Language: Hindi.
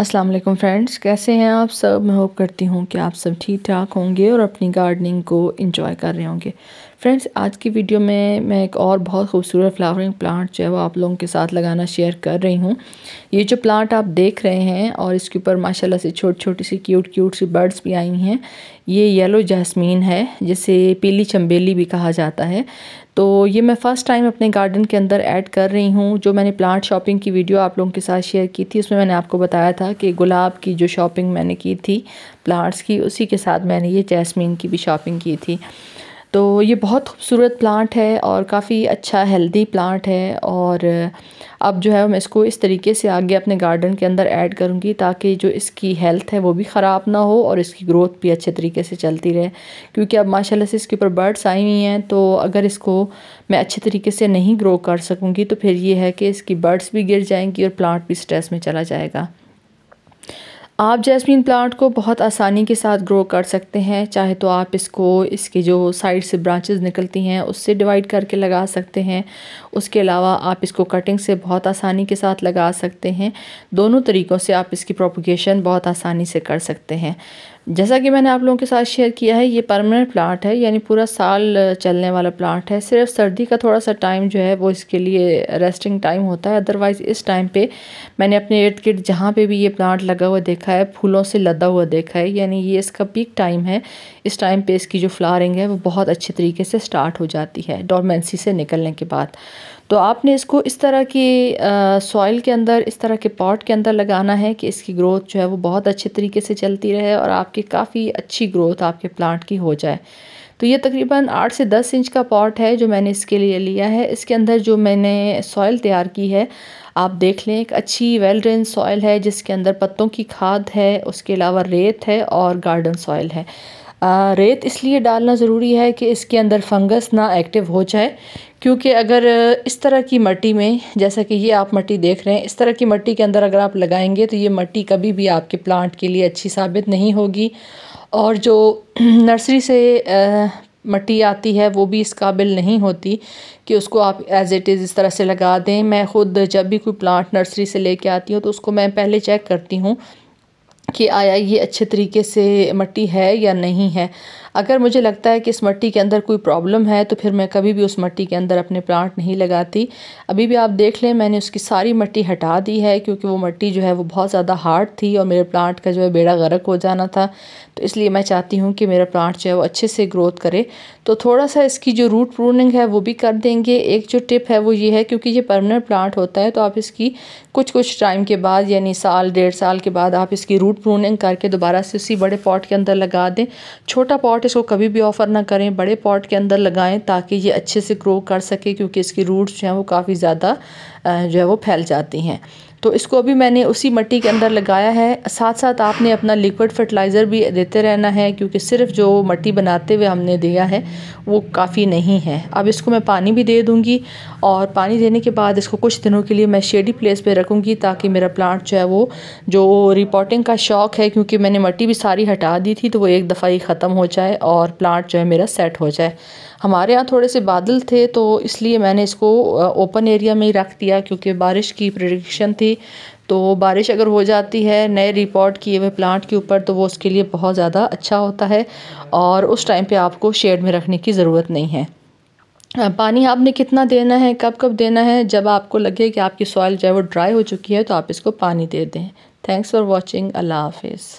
अस्सलाम वालेकुम फ्रेंड्स कैसे हैं आप सब मैं होप करती हूँ कि आप सब ठीक ठाक होंगे और अपनी गार्डनिंग को इन्जॉय कर रहे होंगे फ्रेंड्स आज की वीडियो में मैं एक और बहुत खूबसूरत फ्लावरिंग प्लांट जो है वो आप लोगों के साथ लगाना शेयर कर रही हूँ ये जो प्लांट आप देख रहे हैं और इसके ऊपर माशाल्लाह से छोटी छोटी सी क्यूट क्यूट सी बर्ड्स भी आई हैं ये येलो जैस्मीन है जिसे पीली चम्बेली भी कहा जाता है तो ये मैं फ़र्स्ट टाइम अपने गार्डन के अंदर ऐड कर रही हूँ जो मैंने प्लांट शॉपिंग की वीडियो आप लोगों के साथ शेयर की थी उसमें मैंने आपको बताया था कि गुलाब की जो शॉपिंग मैंने की थी प्लांट्स की उसी के साथ मैंने ये जैस्मीन की भी शॉपिंग की थी तो ये बहुत खूबसूरत प्लांट है और काफ़ी अच्छा हेल्दी प्लांट है और अब जो है मैं इसको इस तरीके से आगे अपने गार्डन के अंदर ऐड करूँगी ताकि जो इसकी हेल्थ है वो भी ख़राब ना हो और इसकी ग्रोथ भी अच्छे तरीके से चलती रहे क्योंकि अब माशाल्लाह से इसके ऊपर बर्ड्स आई हुई हैं तो अगर इसको मैं अच्छे तरीके से नहीं ग्रो कर सकूँगी तो फिर ये है कि इसकी बर्ड्स भी गिर जाएंगी और प्लांट भी स्ट्रेस में चला जाएगा आप जैस्मिन प्लांट को बहुत आसानी के साथ ग्रो कर सकते हैं चाहे तो आप इसको इसके जो साइड से ब्रांचेस निकलती हैं उससे डिवाइड करके लगा सकते हैं उसके अलावा आप इसको कटिंग से बहुत आसानी के साथ लगा सकते हैं दोनों तरीक़ों से आप इसकी प्रोपोगेशन बहुत आसानी से कर सकते हैं जैसा कि मैंने आप लोगों के साथ शेयर किया है ये परमानेंट प्लांट है यानी पूरा साल चलने वाला प्लांट है सिर्फ सर्दी का थोड़ा सा टाइम जो है वो इसके लिए रेस्टिंग टाइम होता है अदरवाइज़ इस टाइम पे मैंने अपने इर्द गिर्द जहाँ पे भी ये प्लांट लगा हुआ देखा देखा है फूलों से लदा हुआ देखा है यानी ये इसका पीक टाइम है इस टाइम पे इसकी जो फ्लारिंग है वो बहुत अच्छे तरीके से स्टार्ट हो जाती है डॉर्मेंसी से निकलने के बाद तो आपने इसको इस तरह की सॉइल के अंदर इस तरह के पॉट के अंदर लगाना है कि इसकी ग्रोथ जो है वो बहुत अच्छे तरीके से चलती रहे और आपकी काफ़ी अच्छी ग्रोथ आपके प्लांट की हो जाए तो ये तकरीबन आठ से दस इंच का पॉट है जो मैंने इसके लिए लिया है इसके अंदर जो मैंने सॉइल तैयार की है आप देख लें एक अच्छी वेल ड्रेन सॉइल है जिसके अंदर पत्तों की खाद है उसके अलावा रेत है और गार्डन सॉइल है आ, रेत इसलिए डालना ज़रूरी है कि इसके अंदर फंगस ना एक्टिव हो जाए क्योंकि अगर इस तरह की मट्टी में जैसा कि ये आप मट्टी देख रहे हैं इस तरह की मट्टी के अंदर अगर आप लगाएंगे तो ये मट्टी कभी भी आपके प्लांट के लिए अच्छी साबित नहीं होगी और जो नर्सरी से मिट्टी आती है वो भी इस काबिल नहीं होती कि उसको आप एज़ इट इज़ इस तरह से लगा दें मैं ख़ुद जब भी कोई प्लांट नर्सरी से लेके आती हूँ तो उसको मैं पहले चेक करती हूँ कि आया ये अच्छे तरीके से मिट्टी है या नहीं है अगर मुझे लगता है कि इस मट्टी के अंदर कोई प्रॉब्लम है तो फिर मैं कभी भी उस मट्टी के अंदर अपने प्लांट नहीं लगाती अभी भी आप देख लें मैंने उसकी सारी मट्टी हटा दी है क्योंकि वो मट्टी जो है वो बहुत ज़्यादा हार्ड थी और मेरे प्लांट का जो है बेड़ा गर्क हो जाना था तो इसलिए मैं चाहती हूँ कि मेरा प्लांट जो है वो अच्छे से ग्रोथ करे तो थोड़ा सा इसकी जो रूट प्रूनिंग है वो भी कर देंगे एक जो टिप है वो ये है क्योंकि ये परमानेंट प्लांट होता है तो आप इसकी कुछ कुछ टाइम के बाद यानी साल डेढ़ साल के बाद आप इसकी रूट प्रूनिंग करके दोबारा से उसी बड़े पॉट के अंदर लगा दें छोटा पॉट पॉट इसको कभी भी ऑफ़र ना करें बड़े पॉट के अंदर लगाएं ताकि ये अच्छे से ग्रो कर सके क्योंकि इसकी रूट्स जो हैं वो काफ़ी ज़्यादा जो है वो फैल जाती हैं तो इसको अभी मैंने उसी मट्टी के अंदर लगाया है साथ साथ आपने अपना लिक्विड फर्टिलाइज़र भी देते रहना है क्योंकि सिर्फ जो मट्टी बनाते हुए हमने दिया है वो काफ़ी नहीं है अब इसको मैं पानी भी दे दूँगी और पानी देने के बाद इसको कुछ दिनों के लिए मैं शेडी प्लेस पर रखूँगी ताकि मेरा प्लांट जो है वो जो रिपोर्टिंग का शौक़ है क्योंकि मैंने मट्टी भी सारी हटा दी थी तो वो एक दफ़ा ही ख़त्म हो जाए और प्लांट जो है मेरा सेट हो जाए हमारे यहाँ थोड़े से बादल थे तो इसलिए मैंने इसको ओपन एरिया में ही रख दिया क्योंकि बारिश की प्रडिक्शन थी थी तो बारिश अगर हो जाती है नए रिपोर्ट किए हुए प्लांट के ऊपर तो वो उसके लिए बहुत ज़्यादा अच्छा होता है और उस टाइम पे आपको शेड में रखने की ज़रूरत नहीं है पानी आपने कितना देना है कब कब देना है जब आपको लगे कि आपकी सॉइल जो है वो ड्राई हो चुकी है तो आप इसको पानी दे दें थैंक्स फॉर वॉचिंग अल्लाह हाफिज़